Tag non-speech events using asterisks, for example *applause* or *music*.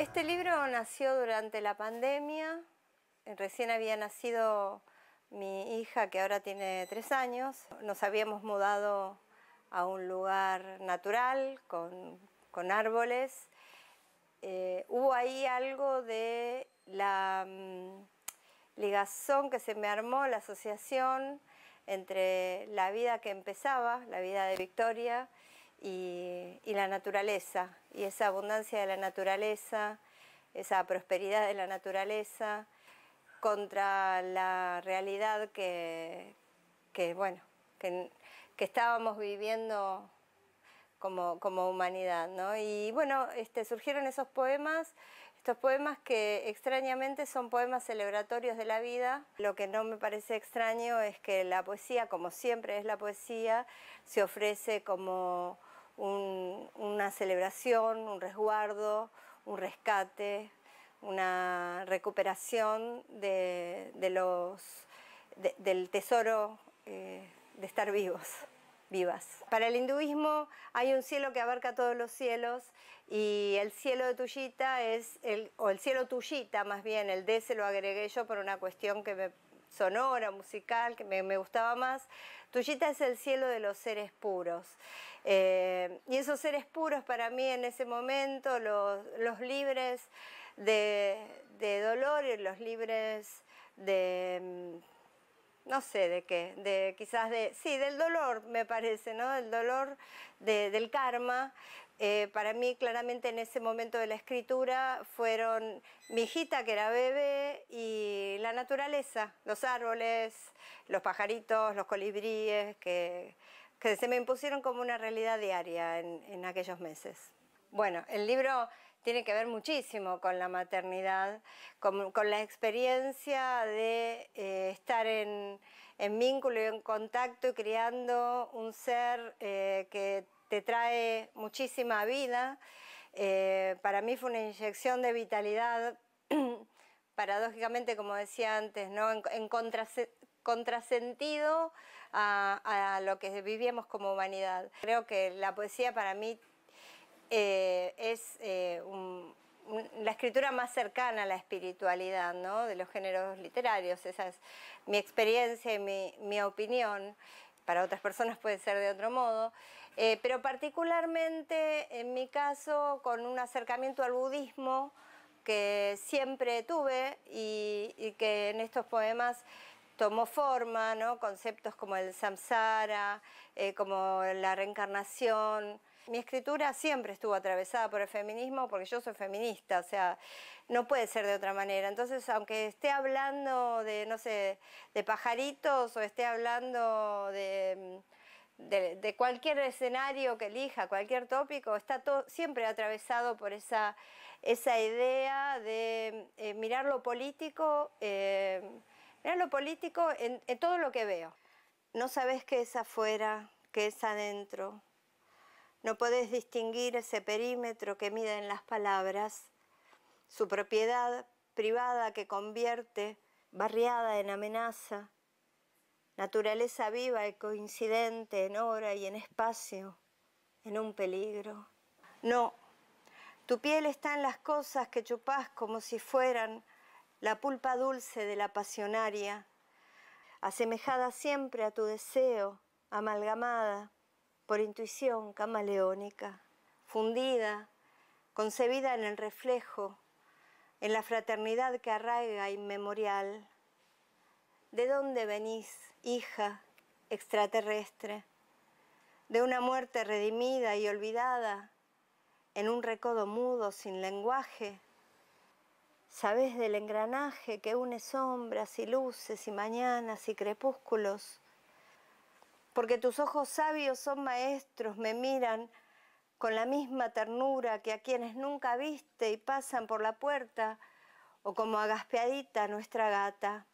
Este libro nació durante la pandemia. Recién había nacido mi hija, que ahora tiene tres años. Nos habíamos mudado a un lugar natural, con, árboles. Eh, hubo ahí algo de la mm, ligazón que se me armó, la asociación entre la vida que empezaba, la vida de Victoria, y, la naturaleza, y esa abundancia de la naturaleza, esa prosperidad de la naturaleza contra la realidad que, bueno, que, que, estábamos viviendo como, como humanidad, ¿no? Y bueno, este, surgieron esos poemas, estos poemas que extrañamente son poemas celebratorios de la vida. Lo que no me parece extraño es que la poesía, como siempre es la poesía, se ofrece como una celebración, un resguardo, un rescate, una recuperación de, los, del tesoro eh, de estar vivos, vivas. Para el hinduismo hay un cielo que abarca todos los cielos y el cielo de Tullita es, el, o el cielo Tuyita más bien, el D se lo agregué yo por una cuestión que me sonora, musical, que me, gustaba más. Tullita es el cielo de los seres puros. Eh, y esos seres puros para mí en ese momento, los, los libres de, de dolor y los libres de no sé de qué, de quizás de, sí, del dolor me parece, ¿no? El dolor del karma. Eh, para mí claramente en ese momento de la escritura fueron mi hijita que era bebé y la naturaleza, los árboles, los pajaritos, los colibríes, que, se me impusieron como una realidad diaria en aquellos meses. Bueno, el libro tiene que ver muchísimo con la maternidad, con, la experiencia de eh, estar en, vínculo y en contacto y creando un ser eh, que te trae muchísima vida. Eh, para mí fue una inyección de vitalidad, *clears throat* paradójicamente, como decía antes, ¿no? en, contrasentido a, a lo que vivíamos como humanidad. Creo que la poesía para mí eh, es eh, la escritura más cercana a la espiritualidad de los géneros literarios. Esa es mi experiencia y mi, opinión. Para otras personas puede ser de otro modo. Eh, pero particularmente en mi caso con un acercamiento al budismo que siempre tuve y, que en estos poemas tomó forma, ¿no? conceptos como el samsara, como la reencarnación, mi escritura siempre estuvo atravesada por el feminismo porque yo soy feminista, o sea, no puede ser de otra manera. Entonces, aunque esté hablando de, no sé, de pajaritos o esté hablando de... cualquier escenario que elija, cualquier tópico, está siempre atravesado por esa, idea de eh, mirar lo político, eh, mirar lo político en, en todo lo que veo. No sabes qué es afuera, qué es adentro, no podés distinguir ese perímetro que miden las palabras, su propiedad privada que convierte barriada en amenaza, naturaleza viva y coincidente en hora y en espacio, en un peligro. No, tu piel está en las cosas que chupás como si fueran la pulpa dulce de la pasionaria, asemejada siempre a tu deseo, amalgamada, por intuición camaleónica, fundida, concebida en el reflejo, en la fraternidad que arraiga inmemorial. ¿De dónde venís, hija extraterrestre? De una muerte redimida y olvidada, en un recodo mudo sin lenguaje. Sabés del engranaje que une sombras y luces y mañanas y crepúsculos porque tus ojos sabios son maestros, me miran con la misma ternura que a quienes nunca viste y pasan por la puerta, o como agaspeadita nuestra gata.